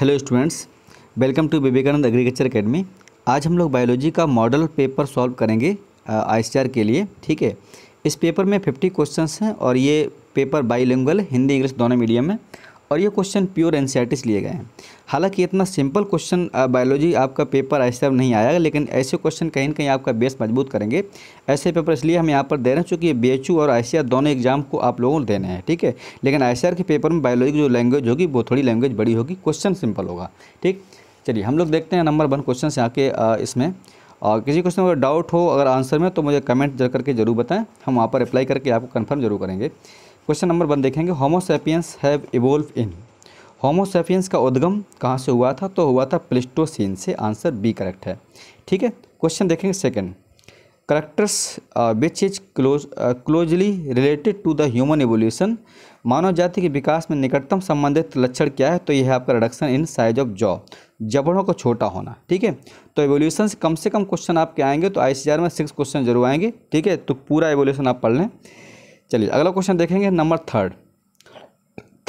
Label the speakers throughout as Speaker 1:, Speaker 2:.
Speaker 1: hello students welcome to Vivekananda agriculture academy आज हम लोग बायोलॉजी का मॉडल पेपर सॉल्व करेंगे आई के लिए ठीक है इस पेपर में फिफ्टी क्वेश्चंस हैं और ये पेपर बाईलिंगुअल हिंदी इंग्लिश दोनों मीडियम में और ये क्वेश्चन प्योर एन लिए गए हैं हालांकि इतना सिंपल क्वेश्चन बायोलॉजी आपका पेपर अब नहीं आया लेकिन ऐसे क्वेश्चन कहीं ना कहीं आपका बेस मजबूत करेंगे ऐसे पेपर इसलिए हम यहाँ पर दे रहे हैं चूँकि बी एच और आई दोनों एग्जाम को आप लोगों को देने हैं ठीक है लेकिन आई के पेपर में बायोलॉजी जो लैंग्वेज होगी वो थोड़ी लैंग्वेज बड़ी होगी क्वेश्चन सिंपल होगा ठीक चलिए हम लोग देखते हैं नंबर वन क्वेश्चन से आके इसमें और किसी क्वेश्चन में डाउट हो अगर आंसर में तो मुझे कमेंट करके जरूर बताएं हम वहाँ पर अप्लाई करके आपको कन्फर्म जरूर करेंगे क्वेश्चन नंबर वन देखेंगे homo sapiens have evolve in homo sapiens का उद्गम कहाँ से हुआ था तो हुआ था प्लिस्टोसिन से आंसर बी करेक्ट है ठीक है क्वेश्चन देखेंगे second characters which is close closely related to the human evolution मानव जाति के विकास में निकटतम संबंधित लक्षण क्या है तो यह है आपका reduction in size of jaw जबड़ों का छोटा होना ठीक है तो एवोल्यूशन से कम से कम क्वेश्चन आपके आएंगे तो आई में सिक्स क्वेश्चन जरूर आएंगे ठीक है तो पूरा एवोल्यूशन आप पढ़ लें चलिए अगला क्वेश्चन देखेंगे नंबर थर्ड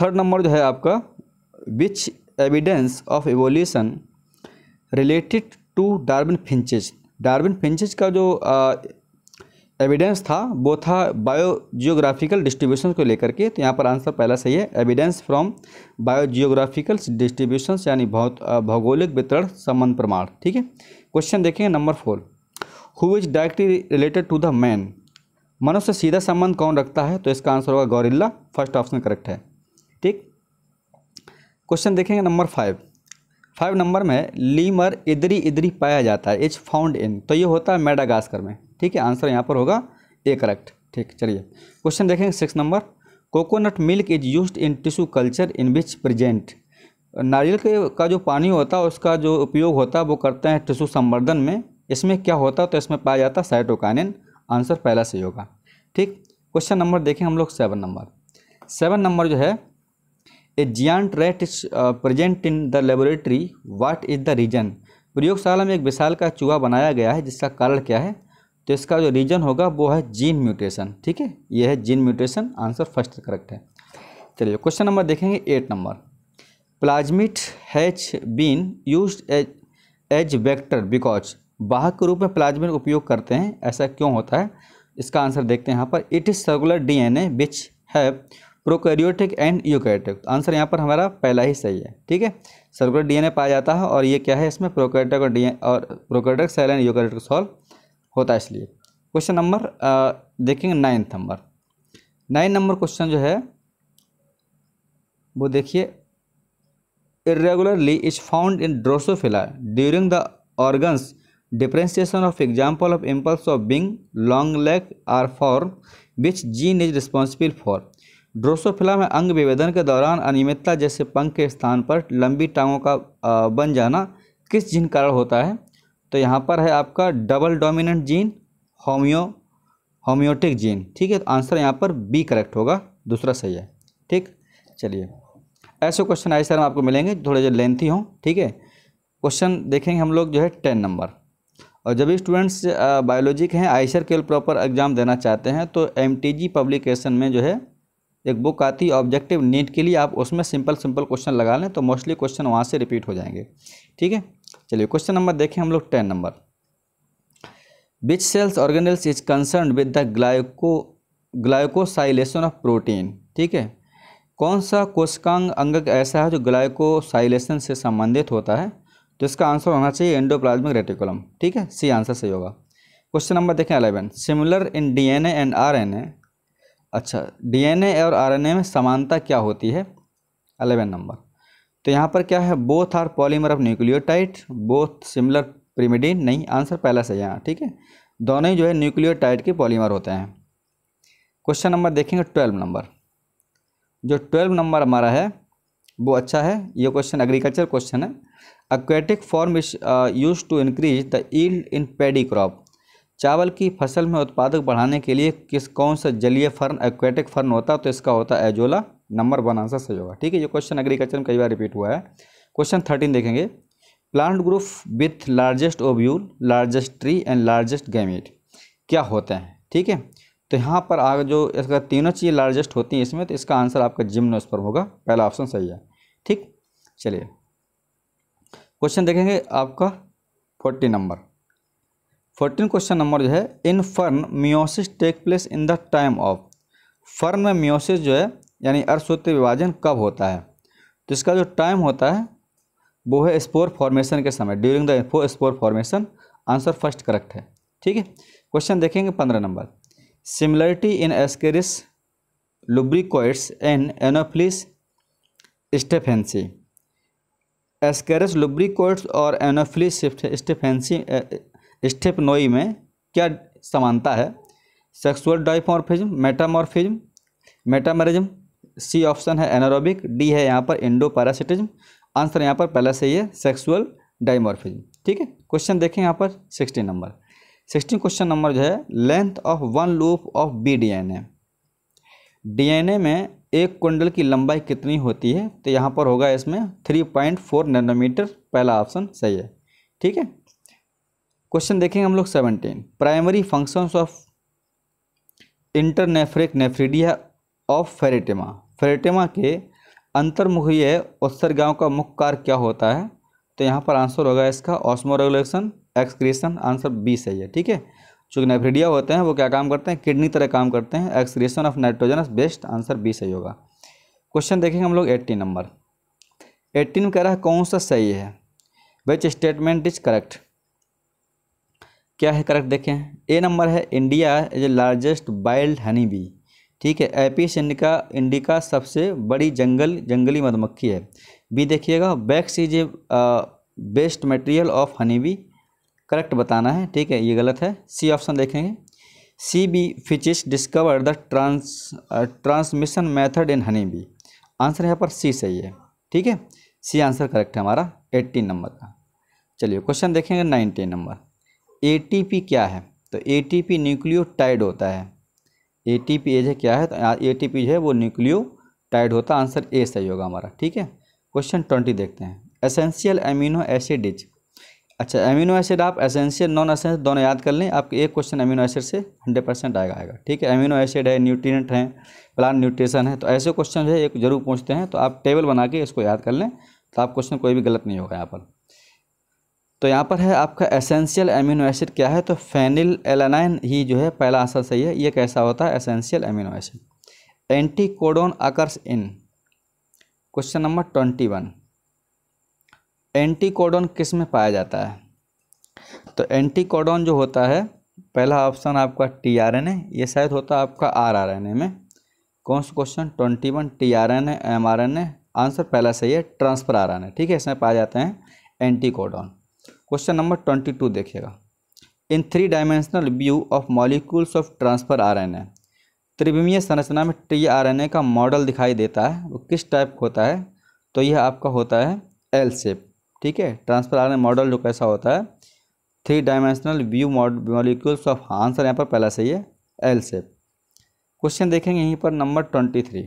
Speaker 1: थर्ड नंबर जो है आपका which evidence of evolution related to Darwin finches Darwin finches का जो एविडेंस था वो था बायोजियोग्राफिकल डिस्ट्रीब्यूशन को लेकर के तो यहाँ पर आंसर पहला सही है एविडेंस फ्रॉम बायोजियोग्राफिकल डिस्ट्रीब्यूशन यानी भौगोलिक वितरण संबंध प्रमाण ठीक है क्वेश्चन देखेंगे number four who is directly related to the man मनुष्य सीधा संबंध कौन रखता है तो इसका आंसर होगा गौरिल्ला फर्स्ट ऑप्शन करेक्ट है ठीक क्वेश्चन देखेंगे नंबर फाइव फाइव नंबर में लीमर इदरी इदरी पाया जाता है इट्स फाउंड इन तो ये होता है मेडागास्कर में ठीक है आंसर यहाँ पर होगा ए करेक्ट ठीक चलिए क्वेश्चन देखेंगे six number coconut milk is use in tissue culture in which present नारियल के का जो पानी होता है उसका जो उपयोग होता है वो करते हैं टिश्यू संवर्धन में इसमें क्या होता है तो इसमें पाया जाता है साइटोकानिन आंसर पहला सही होगा ठीक क्वेश्चन नंबर देखें हम लोग सेवन नंबर सेवन नंबर जो है a giant rat is present in the laboratory what is the reason प्रयोगशाला में एक विशाल का चूहा बनाया गया है जिसका कारण क्या है तो इसका जो रीजन होगा वो है जीन म्यूटेशन ठीक है यह है gene mutation answer first correct है चलिए क्वेश्चन नंबर देखेंगे eight number plasmid has been use as as vector because वाहक के रूप में प्लाज्मिन उपयोग करते हैं ऐसा क्यों होता है इसका आंसर देखते हैं यहाँ पर it is circular a which है प्रोकैरियोटिक एंड यूकैरियोटिक आंसर यहाँ पर हमारा पहला ही सही है ठीक है सर्कुलर ए पाया जाता है और ये क्या है इसमें प्रोकैरियोटिक और डी और prokaryotic cell and eukaryotic solve होता है इसलिए क्वेश्चन नंबर देखेंगे ninth number nine number question जो है वो देखिए irregularly is found in drosophila during the organs differentiation of example of impulse of being long leg are form which gene is responsible for drosophila में अंग विभेदन के दौरान अनियमितता जैसे पंख के स्थान पर लंबी टांगों का बन जाना किस जीन कारण होता है तो यहाँ पर है आपका double dominant gene homeo homeotic gene ठीक है तो आंसर यहाँ पर बी करेक्ट होगा दूसरा सही है ठीक चलिए ऐसे क्वेश्चन आए सर हम आपको मिलेंगे थोड़े जो लेंथी हों ठीक है क्वेश्चन देखेंगे हम लोग जो है टेन नंबर और जब स्टूडेंट्स बायोलॉजी के हैं आइसर के प्रॉपर एग्ज़ाम देना चाहते हैं तो एम पब्लिकेशन में जो है एक बुक आती है ऑब्जेक्टिव नीट के लिए आप उसमें सिंपल सिंपल क्वेश्चन लगा लें तो मोस्टली क्वेश्चन वहाँ से रिपीट हो जाएंगे ठीक है चलिए क्वेश्चन नंबर देखें हम लोग ten number which cells organelles is concern with the glyco glycosylation of protein ठीक है कौन सा कोशकांग अंग ऐसा है जो ग्लाइकोसाइलेशन से संबंधित होता है तो इसका आंसर होना चाहिए प्लाज्मिक रेटिकुलम ठीक है सी आंसर सही होगा क्वेश्चन नंबर देखें eleven similar in DNA and RNA अच्छा डीएनए और आरएनए में समानता क्या होती है अलेवन नंबर तो यहाँ पर क्या है both are polymer of nucleotide both similar pyrimidine नहीं आंसर पहला सही है ठीक है दोनों ही जो है न्यूक्लियोटाइड के पॉलीमर होते हैं क्वेश्चन नंबर देखेंगे ट्वेल्व नंबर जो ट्वेल्व नंबर हमारा है वो अच्छा है ये क्वेश्चन एग्रीकल्चर क्वेश्चन है aquatic form is use to increase the yield in paddy crop चावल की फसल में उत्पादक बढ़ाने के लिए किस कौन सा जलीय फर्न एक्वेटिक फर्न होता है तो इसका होता है एजोला नंबर वन आंसर सही होगा ठीक है ये क्वेश्चन एग्रीकल्चर में कई बार रिपीट हुआ है क्वेश्चन थर्टीन देखेंगे plant group with largest ovule largest tree and largest gamete क्या होते हैं ठीक है तो यहाँ पर आग जो इसका तीनों चीज़ लार्जेस्ट होती हैं इसमें तो इसका आंसर आपका जिम्नोस्पर्म होगा पहला ऑप्शन सही है ठीक चलिए क्वेश्चन देखेंगे आपका forty number fourteen question number जो है in fern meiosis take place in the time of fern में म्योसिस जो है यानी अर्थसूत्र विभाजन कब होता है तो इसका जो टाइम होता है वो है स्पोर फॉर्मेशन के समय during the spore formation answer first correct है ठीक है क्वेश्चन देखेंगे पंद्रह नंबर similarity in Ascaris lubricoides and Anopheles stephensi Ascaris lubricoides और Anopheles stephensi eh, स्टेपनोई में क्या समानता है sexual dimorphism metamorphism metamerism C option है एनारोबिक डी है यहाँ पर इंडो पैरासिटिज्म आंसर यहाँ पर पहले से ही है सेक्सुअल डाइमॉर्फिज्म ठीक है क्वेश्चन देखें यहाँ पर sixty number sixteen question number जो है length of one loop of B DNA DNA में एक कुंडल की लंबाई कितनी होती है तो यहाँ पर होगा इसमें थ्री पॉइंट फोर नैनोमीटर पहला ऑप्शन सही है ठीक है क्वेश्चन देखेंगे हम लोग seventeen primary functions of internephric nephridia of pheretima pheretima के अंतर्मुखीय उत्सर्गाओं का मुख्य कार्य क्या होता है तो यहाँ पर आंसर होगा इसका ऑस्मोरेगुलेशन एक्सक्रीशन आंसर बी सही है ठीक है चूँकि नाइफ्रीडिया होते हैं वो क्या काम करते हैं किडनी तरह काम करते हैं excretion of nitrogen best answer B सही होगा क्वेश्चन देखेंगे हम लोग एट्टीन नंबर एट्टीन कह रहा है कौन सा सही है विच स्टेटमेंट इज करेक्ट क्या है करेक्ट देखें ए नंबर है India is largest wild honey bee ठीक है एपिस इंडिका इंडिका सबसे बड़ी जंगल जंगली मधुमक्खी है बी देखिएगा wax is a best material of honey bee correct बताना है ठीक है ये गलत है सी ऑप्शन देखेंगे सी बी फिचिस discover the trans transmission method in honey bee answer यहाँ पर सी सही है ठीक है सी आंसर करेक्ट है हमारा एट्टीन नंबर का चलिए क्वेश्चन देखेंगे नाइनटीन नंबर पी क्या है तो न्यूक्लियो न्यूक्लियोटाइड होता है ए टी पी एज है क्या है तो ए पी जो है वो न्यूक्लियो टाइड होता है आंसर ए सही होगा हमारा ठीक है क्वेश्चन ट्वेंटी देखते हैं एसेंशियल एमिनो एसिडिज अच्छा एमिनो एसिड आप एसेंशियल नॉन एसेंशियल दोनों याद कर लें आपके एक क्वेश्चन एमिनो एसिड से हंड्रेड परसेंट आएगा आएगा ठीक है एमिनो एसिड है न्यूट्रिएंट है प्लांट न्यूट्रिशन है तो ऐसे क्वेश्चन है एक जरूर पूछते हैं तो आप टेबल बना के इसको याद कर लें तो आप क्वेश्चन कोई भी गलत नहीं होगा यहाँ पर तो यहाँ पर है आपका एसेंशियल एमिनो एसिड क्या है तो फेनिल एलानाइन ही जो है पहला आंसर सही है ये कैसा होता है essential amino acid anti codon occurs in question number twenty one anticodon किस में पाया जाता है तो एंटीकोडोन जो होता है पहला ऑप्शन आपका टी आर एन ए ये शायद होता है आपका आर आर एन ए में कौन सा question twenty one T R N A M R N A answer पहला सही है ट्रांसफर आर एन ए ठीक है इसमें पाए जाते हैं anticodon question number twenty two देखिएगा in three dimensional view of molecules of transfer R N A त्रिविमीय संरचना में टी आर एन ए का मॉडल दिखाई देता है वो किस टाइप का होता है तो यह आपका होता है एल शेप ठीक है ट्रांसफर आर मॉडल जो कैसा होता है three dimensional view molecules of answer यहाँ पर पहला सही है एल सेप क्वेश्चन देखेंगे यहीं पर number twenty three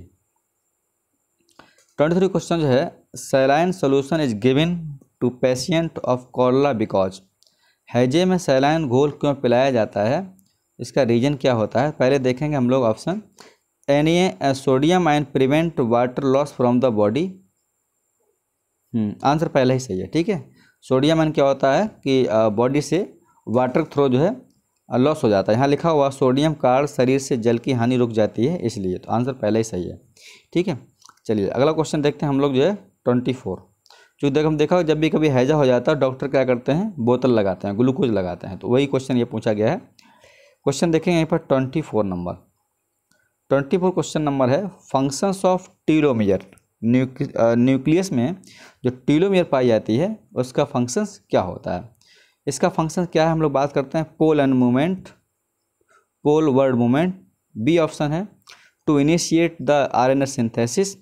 Speaker 1: twenty three question जो है saline solution is given to patient of cholera because हैजे में सैलाइन घोल क्यों पिलाया जाता है इसका रीजन क्या होता है पहले देखेंगे हम लोग option any A sodium and prevent water loss from the body hmm, answer पहला ही सही है ठीक है सोडियम एन क्या होता है कि बॉडी से वाटर थ्रो जो है लॉस हो जाता है यहाँ लिखा हुआ सोडियम कार्ड शरीर से जल की हानि रुक जाती है इसलिए तो आंसर पहला ही सही है ठीक है चलिए अगला क्वेश्चन देखते हैं हम लोग जो है ट्वेंटी फोर चूँकि देख हम देखा जब भी कभी हैजा हो जाता है डॉक्टर क्या करते हैं बोतल लगाते हैं ग्लूकोज लगाते हैं तो वही क्वेश्चन ये पूछा गया है क्वेश्चन देखें यहीं पर twenty four number twenty four question number है फंक्शंस ऑफ टीरोमियर न्यूक्लियस में जो टीलोमियर पाई जाती है उसका फंक्शन क्या होता है इसका फंक्शन क्या है हम लोग बात करते हैं pole and movement pole word movement B option है to initiate the RNA synthesis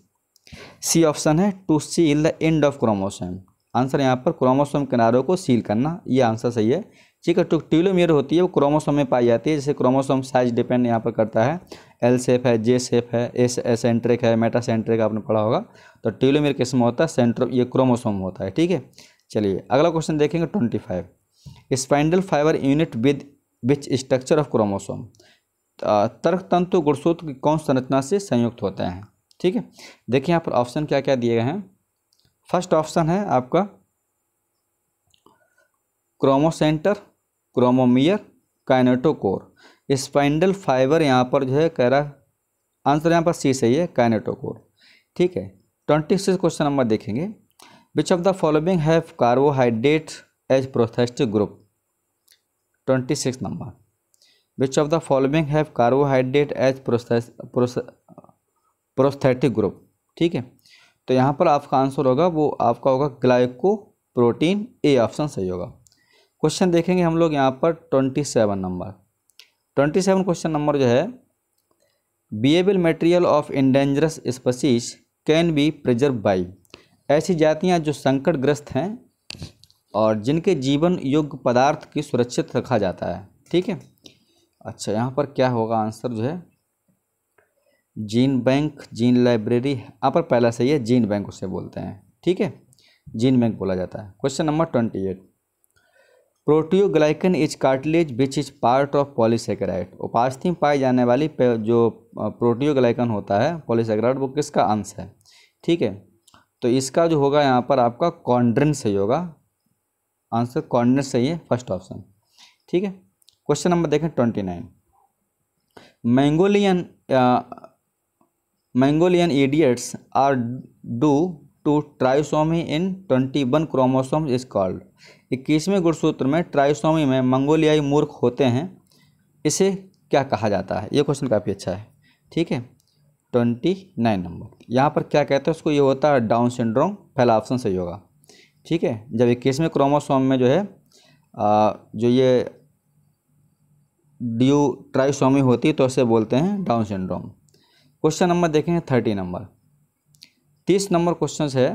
Speaker 1: C option है to seal the end of chromosome answer यहाँ पर क्रोमोसोम किनारों को सील करना ये आंसर सही है ठीक है टीलोमियर होती है वो क्रोमोसोम में पाई जाती है जैसे क्रोमोसोम साइज डिपेंड यहाँ पर करता है एल सेफ है जे सेफ है एस सेंट्रिक है मेटासेंट्रिक आपने पढ़ा होगा तो ट्यूलोमियर किस्म होता है सेंट्रो ये क्रोमोसोम होता है ठीक है चलिए अगला क्वेश्चन देखेंगे twenty five spindle fibre unit with which structure of chromosome तर्क तंतु गुणसूत्र की कौन संरचना से संयुक्त होते हैं ठीक है देखिए यहाँ पर ऑप्शन क्या क्या दिए गए हैं फर्स्ट ऑप्शन है आपका chromocentre chromomere kinetochore spindle fibre यहाँ पर जो है कह रहा आंसर यहाँ पर सी सही है काइनेटोकोर ठीक है ट्वेंटी सिक्स क्वेश्चन नंबर देखेंगे which of the following have carbohydrate as prosthetic group twenty six number which of the following have carbohydrate as prosthetic group ठीक है तो यहाँ पर आपका आंसर होगा वो आपका होगा ग्लाइको प्रोटीन ए ऑप्शन सही होगा क्वेश्चन देखेंगे हम लोग यहाँ पर twenty seven number twenty seven question number जो है viable material of endangered species can be preserve by ऐसी जातियाँ जो संकटग्रस्त हैं और जिनके जीवन योग्य पदार्थ की सुरक्षित रखा जाता है ठीक है अच्छा यहाँ पर क्या होगा आंसर जो है जीन बैंक जीन लाइब्रेरी यहाँ पर पहला सही है जीन बैंक उसे बोलते हैं ठीक है जीन बैंक बोला जाता है question number twenty eight proteoglycan is cartilage which is part of polysaccharide उपास्थि में पाई जाने वाली जो प्रोटियोग्लाइकन होता है पॉलीसेक्राइड वो किसका अंश है ठीक है तो इसका जो होगा यहाँ पर आपका कॉन्ड्रन सही होगा आंसर कॉन्ड्रेन सही है फर्स्ट ऑप्शन ठीक है क्वेश्चन नंबर देखें twenty nine Mongolian Mongolian idiots are due to trisomy in twenty one chromosome is called इक्कीसवें गुणसूत्र में ट्राइसोमी में मंगोलियाई मूर्ख होते हैं इसे क्या कहा जाता है ये क्वेश्चन काफ़ी अच्छा है ठीक है ट्वेंटी नाइन नंबर यहाँ पर क्या कहते हैं उसको ये होता है डाउन सिंड्रोम पहला ऑप्शन सही होगा ठीक है जब इक्कीसवें क्रोमोसोम में जो है आ, जो ये ड्यू ट्राइसोमी होती है तो उसे बोलते हैं डाउन सिंड्रोम क्वेश्चन नंबर देखेंगे थर्टी नंबर तीस नंबर क्वेश्चन है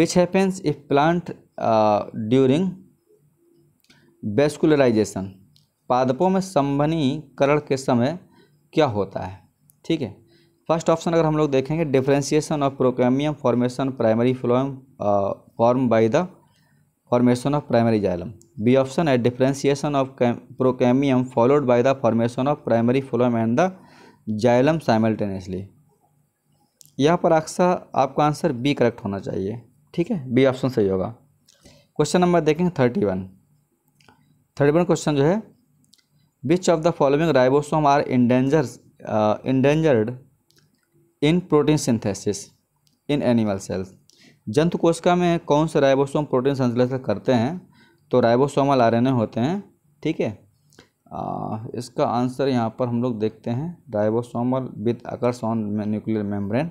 Speaker 1: which happens if plant uh, during vascularization पादपों में संभनीकरण के समय क्या होता है ठीक है फर्स्ट ऑप्शन अगर हम लोग देखेंगे differentiation of procambium formation primary phloem form by the formation of primary xylem B option है differentiation of procambium followed by the formation of primary phloem and the xylem simultaneously यहाँ पर अक्सर आपका answer B correct होना चाहिए ठीक है B option सही होगा क्वेश्चन नंबर देखेंगे thirty one thirty one question जो है which of the following ribosome are endanger endangered in protein synthesis in animal cells जंतु कोशिका में कौन से राइबोसोम प्रोटीन संश्लेषण करते हैं तो राइबोसोमल आरएनए होते हैं ठीक है आ, इसका आंसर यहाँ पर हम लोग देखते हैं ribosomal with occurs on nuclear membrane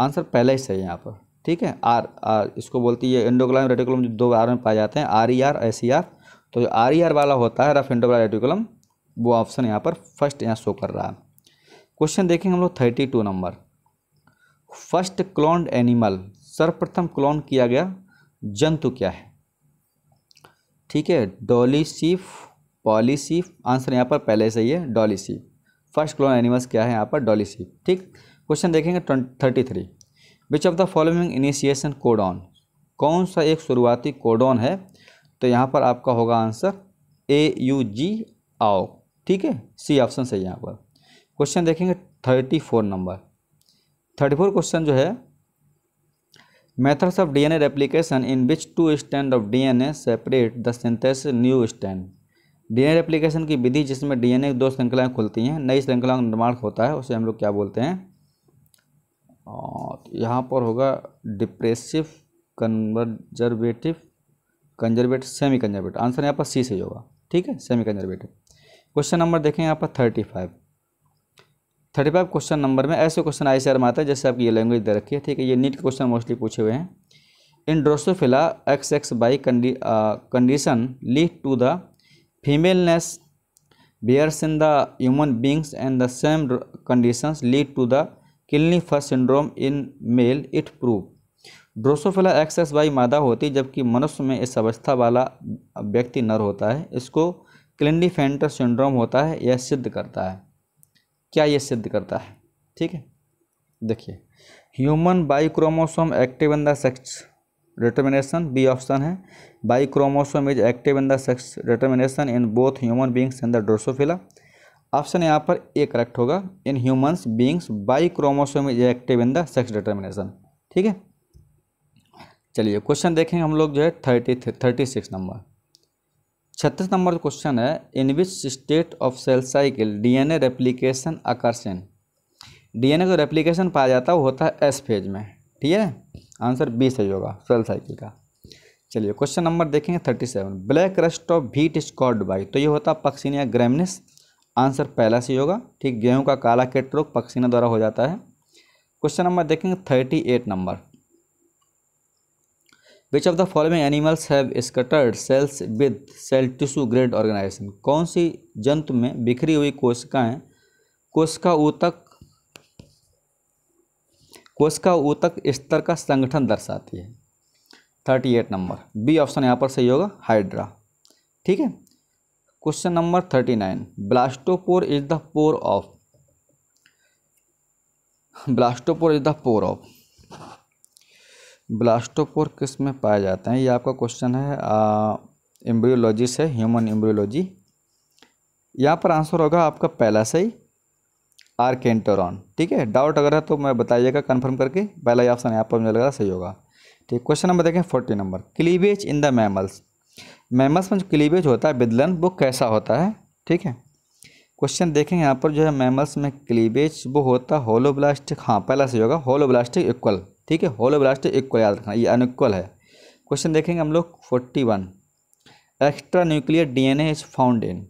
Speaker 1: answer पहले ही सही है यहाँ पर ठीक है आर आर इसको बोलती है एंडोग्लाम रेटिकुलम जो दो आर में पाए जाते हैं R E R S E R तो जो आर ई आर वाला होता है रफ एंडोग्लाम रेटिकुलम वो ऑप्शन यहाँ पर फर्स्ट यहाँ शो कर रहा है क्वेश्चन देखेंगे हम लोग thirty two number first cloned animal सर्वप्रथम क्लोन किया गया जंतु क्या है ठीक है डॉलीसीफ पॉलीसीफ आंसर यहाँ पर पहले से ही है डॉलीसीफ फर्स्ट क्लोन एनिमल्स क्या है यहाँ पर डॉलीसीफ ठीक क्वेश्चन देखेंगे thirty three which of the following initiation codon कौन सा एक शुरुआती कोडॉन है तो यहाँ पर आपका होगा आंसर ए यू जी आओ ठीक है सी ऑप्शन सही यहाँ पर क्वेश्चन देखेंगे thirty four number thirty four question जो है methods of DNA replication in which two stand of DNA separate the synthesis new stand DNA replication की विधि जिसमें डीएनए दो श्रृंखलाएं खुलती हैं नई श्रृंखला का निर्माण होता है उसे हम लोग क्या बोलते हैं तो यहाँ पर होगा dispersive conservative conservative semi conservative answer यहाँ पर सी से होगा ठीक है सेमी कंजर्वेटिव क्वेश्चन नंबर देखें यहाँ पर thirty five thirty five question number में ऐसे क्वेश्चन आई सी आर में आता है जैसे आपकी ये लैंग्वेज दे रखी है ठीक है ये नीट के क्वेश्चन मोस्टली पूछे हुए हैं in Drosophila X X Y condition lead to the femaleness whereas in the human beings and the same conditions lead to the Klinefelter syndrome in male it prove Drosophila X X Y मादा होती जबकि मनुष्य में इस अवस्था वाला व्यक्ति नर होता है इसको फेंटर सिंड्रोम होता है यह सिद्ध करता है क्या यह सिद्ध करता है ठीक है देखिए human Y chromosome active in the sex determination B option है Y chromosome is active in the sex determination in both human beings in the Drosophila option यहाँ पर ए करेक्ट होगा in humans beings Y chromosome is active in the sex determination ठीक है चलिए question देखेंगे हम लोग जो है थर्टी थर्टी सिक्स नंबर छत्तीस नंबर क्वेश्चन है in which state of cell cycle DNA replication आकर्षण डीएनए का रेप्लिकेशन पाया जाता है वो होता है एस फेज में ठीक है आंसर बी सही होगा सेल साइकिल का चलिए क्वेश्चन नंबर देखेंगे thirty seven black rust of wheat स्कॉड बाई तो ये होता है पक्सिनिया ग्रेमिनस आंसर पहला सी होगा ठीक गेहूं का काला केट रोग पक्षिना द्वारा हो जाता है क्वेश्चन नंबर देखेंगे thirty eight number which of the following animals have scattered cells with cell tissue grade organization कौन सी जंतु में बिखरी हुई कोशिकाएं कोशिका ऊतक कोशिका ऊतक स्तर का संगठन दर्शाती है thirty eight number B option यहाँ पर सही होगा हाइड्रा ठीक है question number thirty nine blastopore is the pore of blastopore is the pore of blastopore किस में पाए जाते हैं ये आपका क्वेश्चन है एम्ब्रियोलॉजी से ह्यूमन एम्ब्रियोलॉजी यहाँ पर आंसर होगा आपका पहला सही आर कैंटोरॉन ठीक है डाउट अगर है तो मैं बताइएगा कंफर्म करके पहला ही ऑप्शन यहाँ पर मुझे लग रहा सही होगा ठीक क्वेश्चन नंबर देखें forty number cleavage in the mammals mammals में जो क्लीवेज होता है विदलन वो कैसा होता है ठीक है क्वेश्चन देखें यहाँ पर जो है मैमस में क्लीवेज वो होता है होलोब्लास्टिक हाँ पहला से होगा होलोब्लास्टिक इक्वल ठीक है होलोब्लास्टिक इक्वल याद रखना ये अनइक्वल है क्वेश्चन देखेंगे हम लोग forty one extra nuclear DNA is found in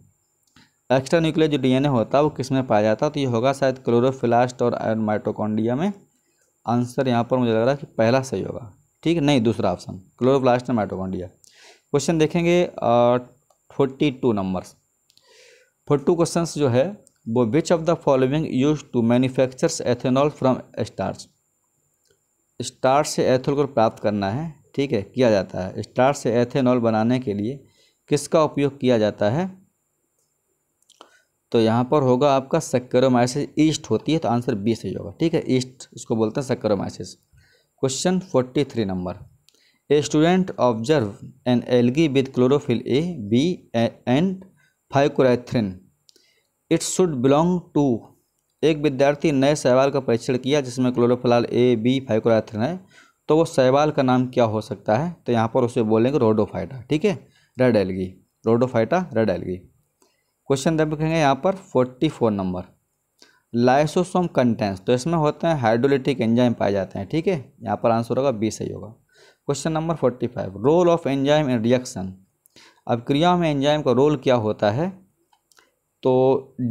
Speaker 1: extra nuclear जो डीएनए होता है वो किस में पाया जाता है तो ये होगा शायद क्लोरोफिलास्ट और माइटोकॉन्डिया में आंसर यहाँ पर मुझे लग रहा है कि पहला सही होगा ठीक है नहीं दूसरा ऑप्शन क्लोरोप्लास्ट और माइटोकॉन्डिया क्वेश्चन देखेंगे forty two numbers forty two question जो है वो which of the following use to manufactures ethanol from starch starch से एथेनॉल को प्राप्त करना है ठीक है किया जाता है स्टार्च से एथेनॉल बनाने के लिए किसका उपयोग किया जाता है तो यहाँ पर होगा आपका सक्करोमाइसिस ईस्ट होती है तो आंसर बी सही होगा ठीक है ईस्ट इसको बोलते हैं Saccharomyces question forty three number a student observe an algae with chlorophyll A B and phycoerythrin it's should belong to एक विद्यार्थी नए सहवाल का परीक्षण किया जिसमें क्लोरोफिलाल ए बी फाइकोराइथ्रिन है तो वो सहवाल का नाम क्या हो सकता है तो यहाँ पर उसे बोलेंगे रोडोफाइटा ठीक है red algae Rhodophyta red algae question देखेंगे यहाँ पर forty four number lysosome contains तो इसमें होते हैं हाइड्रोलिटिक एंजाइम पाए जाते हैं ठीक है यहाँ पर आंसर होगा बी सही होगा question number forty five role of enzyme in reaction अब क्रिया में एंजाइम का रोल क्या होता है तो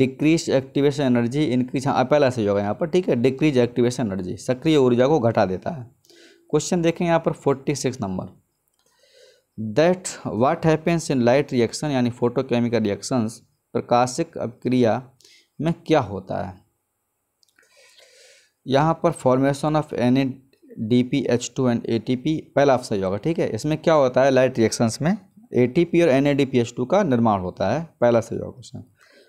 Speaker 1: डिक्रीज एक्टिवेशन एनर्जी इंक्रीज हाँ पहला से होगा यहाँ पर ठीक है डिक्रीज एक्टिवेशन एनर्जी सक्रिय ऊर्जा को घटा देता है क्वेश्चन देखें यहाँ पर forty six number that what happens in light reaction यानी फोटोकेमिकल रिएक्शंस प्रकाशिक अभिक्रिया में क्या होता है यहाँ पर formation of N A D P H two and A T P पहला आप सही होगा ठीक है इसमें क्या होता है लाइट रिएक्शंस में ए टी पी और N A D P H two का निर्माण होता है पहला सही होगा question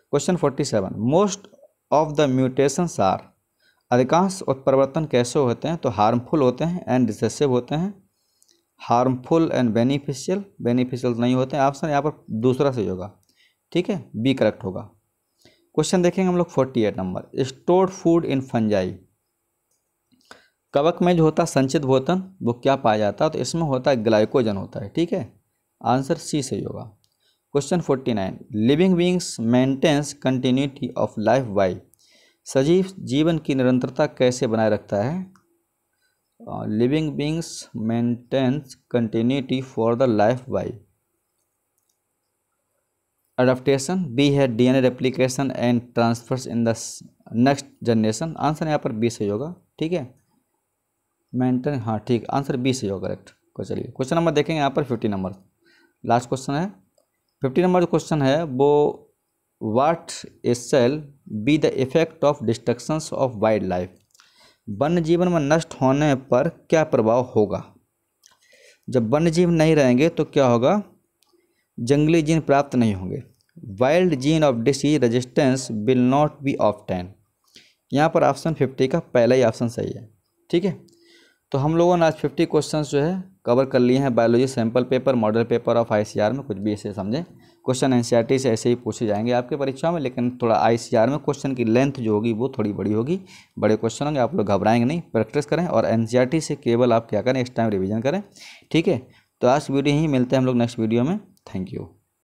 Speaker 1: question forty seven most of the mutations are अधिकांश उत्परिवर्तन कैसे होते हैं तो हार्मफुल होते हैं एंड रिसेसिव होते हैं हार्मफुल एंड बेनिफिशियल बेनिफिशियल नहीं होते हैं ऑप्शन यहाँ पर दूसरा सही होगा ठीक है बी करेक्ट होगा क्वेश्चन देखेंगे हम लोग forty eight number stored food in fungi कवक में जो होता है संचित भोतन वो क्या पाया जाता है तो इसमें होता है ग्लाइकोजन होता है ठीक है आंसर सी से होगा question forty nine living beings maintains continuity of life by सजीव जीवन की निरंतरता कैसे बनाए रखता है living beings maintains continuity for the life by adaptation B है D N A replication and transfers in the next generation answer यहाँ पर बी से होगा ठीक है मेंटेन हाँ ठीक आंसर बी सही होगा करेक्ट को चलिए क्वेश्चन नंबर देखेंगे यहाँ पर फिफ्टी नंबर लास्ट क्वेश्चन है फिफ्टी नंबर जो क्वेश्चन है वो what a cell be the effect of destruction of wild life वन्य जीवन में नष्ट होने पर क्या प्रभाव होगा जब वन्य जीव नहीं रहेंगे तो क्या होगा जंगली जीन प्राप्त नहीं होंगे wild gene of disease resistance will not be often यहाँ पर ऑप्शन फिफ्टी का पहला ही ऑप्शन सही है ठीक है तो हम लोगों ने आज फिफ्टी क्वेश्चन जो है कवर कर लिए हैं biology sample paper model paper of I में कुछ भी ऐसे समझें क्वेश्चन एन से ऐसे ही पूछे जाएंगे आपके परीक्षा में लेकिन थोड़ा आई में क्वेश्चन की लेंथ जो होगी वो थोड़ी बड़ी होगी बड़े क्वेश्चन होंगे आप लोग घबराएंगे नहीं प्रैक्टिस करें और एन से केवल आप क्या करें इस टाइम रिविजन करें ठीक है तो आज वीडियो ही मिलते हैं हम लोग नेक्स्ट वीडियो में थैंक यू